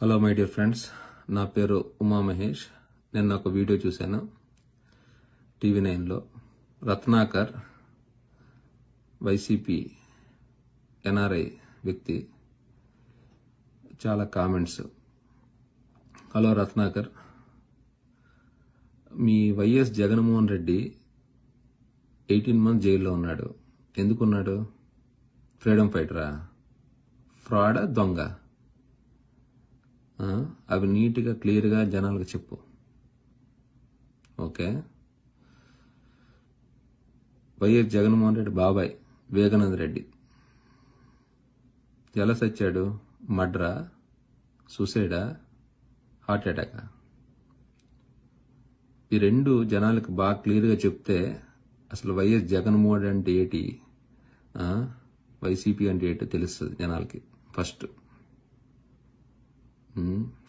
hello my dear friends నా పేరు ఉమా మహేష్ నేను ఒక వీడియో చూశాను టీవీ నైన్లో రత్నాకర్ వైసీపీ ఎన్ఆర్ఐ వ్యక్తి చాలా కామెంట్స్ హలో రత్నాకర్ మీ వైఎస్ జగన్మోహన్ రెడ్డి ఎయిటీన్ మంత్స్ జైల్లో ఉన్నాడు ఎందుకున్నాడు ఫ్రీడమ్ ఫైటరా ఫ్రాడా దొంగ అవి నీట్గా క్లియర్గా జనాలకు చెప్పు ఓకే వైఎస్ జగన్మోహన్ రెడ్డి బాబాయ్ వివేకానంద రెడ్డి ఎలా సచ్చాడు మడ్రా సూసైడా హార్ట్ అటాకా ఈ రెండు జనాలకు బాగా క్లియర్గా చెప్తే అసలు వైఎస్ జగన్మోహన్ అంటే ఏంటి వైసీపీ అంటే ఏంటో తెలుస్తుంది జనాలకి ఫస్ట్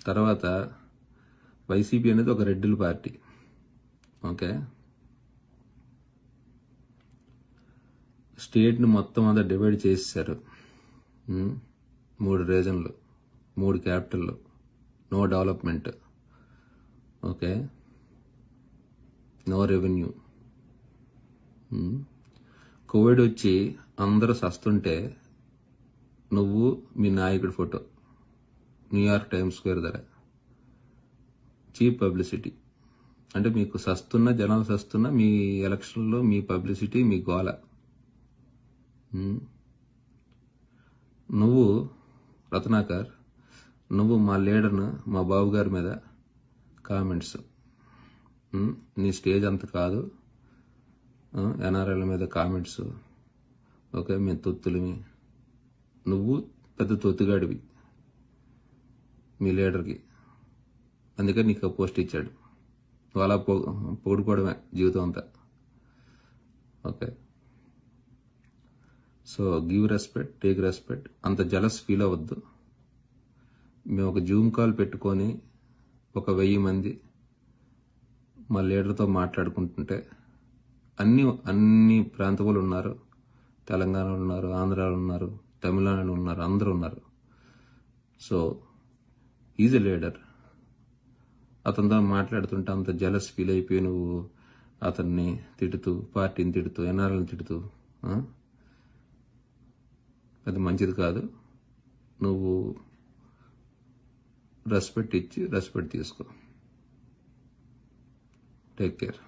తర్వాత వైసీపీ అనేది ఒక రెడ్డిల్ పార్టీ ఓకే స్టేట్ని మొత్తం అంతా డివైడ్ చేసేసారు మూడు రీజన్లు మూడు క్యాపిటల్లు no development okay no revenue covid వచ్చి అందరూ సస్తుంటే నువ్వు మీ నాయకుడి ఫోటో న్యూయార్క్ టైమ్ స్క్వేర్ ధర చీప్ పబ్లిసిటీ అంటే మీకు సస్తున్న జనాలు సస్తున్న మీ ఎలక్షన్లో మీ పబ్లిసిటీ మీ గోల నువ్వు రత్నాకర్ నువ్వు మా లీడర్ను మా బాబు గారి మీద కామెంట్స్ నీ స్టేజ్ అంత కాదు ఎన్ఆర్ఎల్ మీద కామెంట్స్ ఓకే మీ తొత్తులు నువ్వు పెద్ద తొత్తుగాడివి మీ లీడర్కి అందుకని నీకు పోస్ట్ ఇచ్చాడు అలా పో పొగుడుకోవడమే జీవితం అంతా okay so give respect take respect అంత జలస్ ఫీల్ అవ్వద్దు మేము ఒక జూమ్ కాల్ పెట్టుకొని ఒక వెయ్యి మంది మా లీడర్తో మాట్లాడుకుంటుంటే అన్ని అన్ని ప్రాంతములు ఉన్నారు తెలంగాణలో ఉన్నారు ఆంధ్రాలో ఉన్నారు తమిళనాడులో ఉన్నారు అందరూ ఉన్నారు సో ఈజ్ లీడర్ అతనితో మాట్లాడుతుంటే అంత జలస్ ఫీల్ అయిపోయి నువ్వు అతన్ని తిడుతూ పార్టీని తిడుతూ ఎన్ఆర్ఎల్ని తిడుతూ అది మంచిది కాదు నువ్వు రెస్పెక్ట్ ఇచ్చి రెస్పెక్ట్ తీసుకో టేక్ కేర్